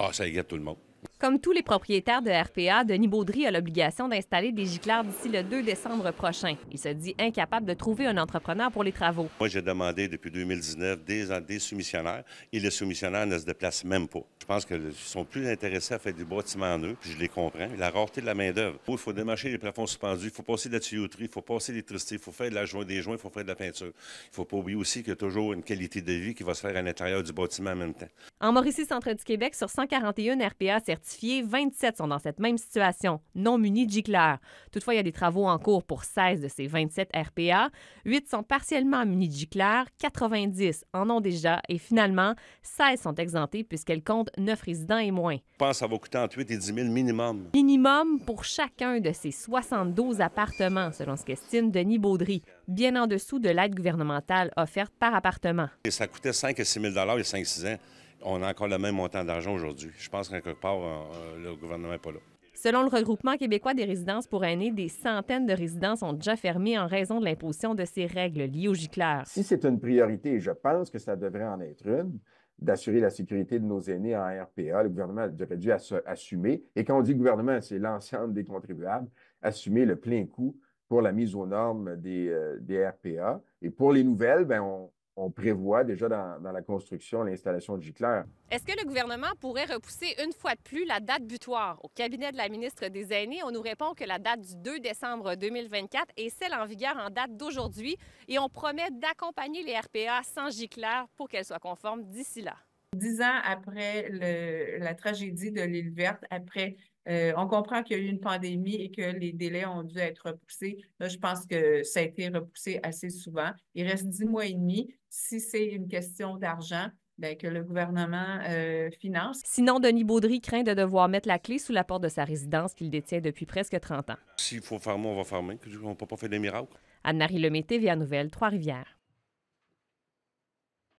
Ah, ça y est, tout le monde. Comme tous les propriétaires de RPA, Denis Baudry a l'obligation d'installer des giclards d'ici le 2 décembre prochain. Il se dit incapable de trouver un entrepreneur pour les travaux. Moi, j'ai demandé depuis 2019 des, soumissionnaires et les soumissionnaires ne se déplacent même pas. Je pense qu'ils sont plus intéressés à faire du bâtiment en eux, puis je les comprends. La rareté de la main-d'œuvre. Il faut démarcher les plafonds suspendus, il faut passer de la tuyauterie, il faut passer l'électricité, il faut faire de la joint des joints, il faut faire de la peinture. Il ne faut pas oublier aussi qu'il y a toujours une qualité de vie qui va se faire à l'intérieur du bâtiment en même temps. En Mauricie-Centre du Québec, sur 141 RPA certifiés, 27 sont dans cette même situation, non munis de clair Toutefois, il y a des travaux en cours pour 16 de ces 27 RPA. 8 sont partiellement munis de clair 90 en ont déjà et finalement, 16 sont exemptés puisqu'elles comptent 9 résidents et moins. Je pense que ça va coûter entre 8 et 10 000 minimum. Minimum pour chacun de ces 72 appartements, selon ce qu'estime Denis Baudry, bien en dessous de l'aide gouvernementale offerte par appartement. Et ça coûtait 5 à 6 000 il y a 5-6 ans on a encore le même montant d'argent aujourd'hui. Je pense qu'en quelque part, euh, le gouvernement n'est pas là. Selon le regroupement québécois des résidences pour aînés, des centaines de résidences ont déjà fermé en raison de l'imposition de ces règles liées au gicleur. Si c'est une priorité, je pense que ça devrait en être une, d'assurer la sécurité de nos aînés en RPA, le gouvernement aurait dû assumer, et quand on dit gouvernement, c'est l'ensemble des contribuables, assumer le plein coût pour la mise aux normes des, euh, RPA. Et pour les nouvelles, ben on, on prévoit déjà dans, la construction l'installation de Giclair. Est-ce que le gouvernement pourrait repousser une fois de plus la date butoir? Au cabinet de la ministre des Aînés, on nous répond que la date du 2 décembre 2024 est celle en vigueur en date d'aujourd'hui et on promet d'accompagner les RPA sans Giclair pour qu'elles soient conformes d'ici là dix ans après la tragédie de l'île verte, après, euh, on comprend qu'il y a eu une pandémie et que les délais ont dû être repoussés. Là, je pense que ça a été repoussé assez souvent. Il reste dix mois et demi. Si c'est une question d'argent, Bien, que le gouvernement euh, finance. Sinon, Denis Baudry craint de devoir mettre la clé sous la porte de sa résidence qu'il détient depuis presque 30 ans. S'il faut fermer, on va fermer. On ne peut pas faire des miracles. Anne-Marie Lemaitre, Via Nouvelle, Trois-Rivières.